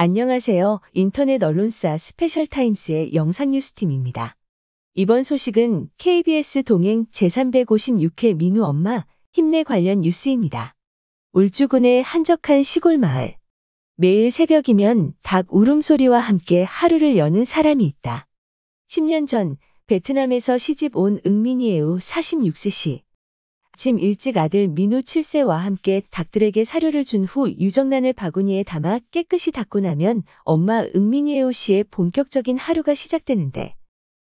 안녕하세요. 인터넷 언론사 스페셜타임스의 영상뉴스팀입니다. 이번 소식은 KBS 동행 제356회 민우 엄마 힘내 관련 뉴스입니다. 울주군의 한적한 시골 마을. 매일 새벽이면 닭 울음소리와 함께 하루를 여는 사람이 있다. 10년 전 베트남에서 시집 온 응민이에우 46세 씨. 아침 일찍 아들 민우 7세와 함께 닭들에게 사료를 준 후 유정란을 바구니에 담아 깨끗이 닦고 나면 엄마 은민이에오 씨의 본격적인 하루가 시작되는데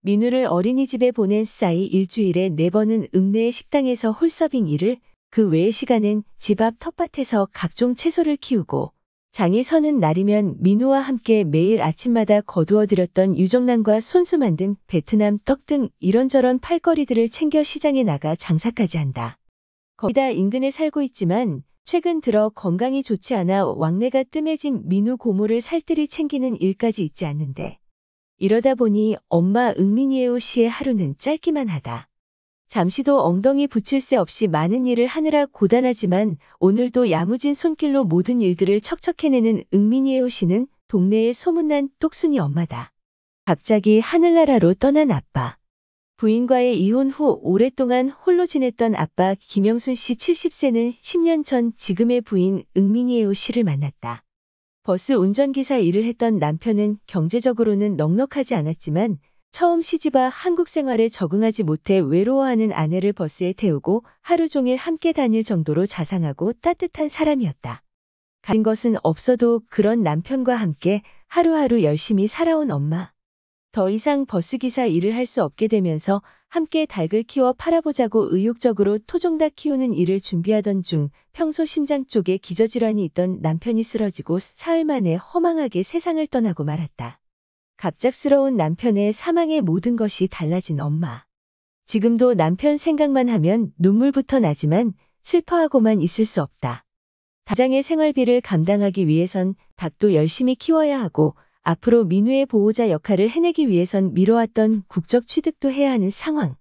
민우를 어린이집에 보낸 싸이 일주일에 4번은 읍내의 식당에서 홀서빙 일을 그 외의 시간엔 집 앞 텃밭에서 각종 채소를 키우고 장이 서는 날이면 민호와 함께 매일 아침마다 거두어들였던 유정란과 손수 만든 베트남 떡 등 이런저런 팔거리들을 챙겨 시장에 나가 장사까지 한다. 거기다 인근에 살고 있지만 최근 들어 건강이 좋지 않아 왕래가 뜸해진 민우 고모를 살뜰히 챙기는 일까지 있지 않는데 이러다 보니 엄마 은민이에오 씨의 하루는 짧기만 하다. 잠시도 엉덩이 붙일 새 없이 많은 일을 하느라 고단하지만 오늘도 야무진 손길로 모든 일들을 척척해내는 은민이의 호씨는 동네의 소문난 똑순이 엄마다. 갑자기 하늘나라로 떠난 아빠. 부인과의 이혼 후 오랫동안 홀로 지냈던 아빠 김영순 씨 70세는 10년 전 지금의 부인 은민이에오 씨를 만났다. 버스 운전기사 일을 했던 남편은 경제적으로는 넉넉하지 않았지만 처음 시집아 한국 생활에 적응하지 못해 외로워하는 아내를 버스에 태우고 하루 종일 함께 다닐 정도로 자상하고 따뜻한 사람이었다. 가진 것은 없어도 그런 남편과 함께 하루하루 열심히 살아온 엄마. 더 이상 버스기사 일을 할 수 없게 되면서 함께 닭을 키워 팔아보자고 의욕적으로 토종닭 키우는 일을 준비하던 중 평소 심장 쪽에 기저질환이 있던 남편이 쓰러지고 사흘 만에 허망하게 세상을 떠나고 말았다. 갑작스러운 남편의 사망의 모든 것이 달라진 엄마. 지금도 남편 생각만 하면 눈물부터 나지만 슬퍼하고만 있을 수 없다. 가장의 생활비를 감당하기 위해선 닭도 열심히 키워야 하고 앞으로 민우의 보호자 역할을 해내기 위해선 미뤄왔던 국적 취득도 해야 하는 상황.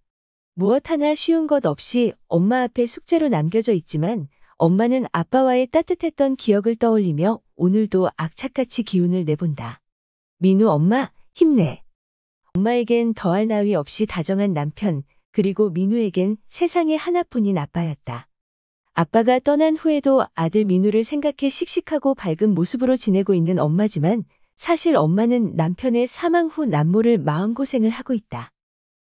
무엇 하나 쉬운 것 없이 엄마 앞에 숙제로 남겨져 있지만 엄마는 아빠와의 따뜻했던 기억을 떠올리며 오늘도 악착같이 기운을 내본다. 민우 엄마, 힘내. 엄마에겐 더할 나위 없이 다정한 남편, 그리고 민우에겐 세상에 하나뿐인 아빠였다. 아빠가 떠난 후에도 아들 민우를 생각해 씩씩하고 밝은 모습으로 지내고 있는 엄마지만 사실 엄마는 남편의 사망 후 남모를 마음고생을 하고 있다.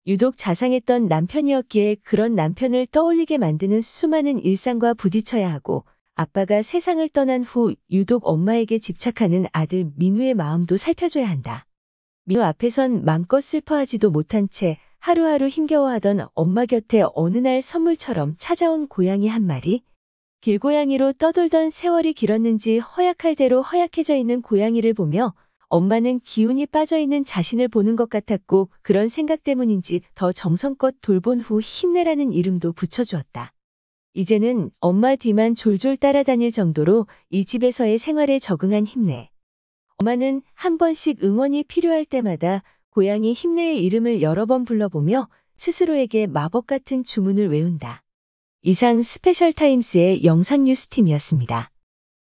유독 자상했던 남편이었기에 그런 남편을 떠올리게 만드는 수많은 일상과 부딪혀야 하고 아빠가 세상을 떠난 후 유독 엄마에게 집착하는 아들 민우의 마음도 살펴줘야 한다. 민우 앞에선 맘껏 슬퍼하지도 못한 채 하루하루 힘겨워하던 엄마 곁에 어느 날 선물처럼 찾아온 고양이 한 마리. 길고양이로 떠돌던 세월이 길었는지 허약할 대로 허약해져 있는 고양이를 보며 엄마는 기운이 빠져있는 자신을 보는 것 같았고 그런 생각 때문인지 더 정성껏 돌본 후 힘내라는 이름도 붙여주었다. 이제는 엄마 뒤만 졸졸 따라다닐 정도로 이 집에서의 생활에 적응한 힘내. 엄마는 한 번씩 응원이 필요할 때마다 고양이 힘내의 이름을 여러 번 불러보며 스스로에게 마법 같은 주문을 외운다. 이상 스페셜 타임스의 영상 뉴스팀이었습니다.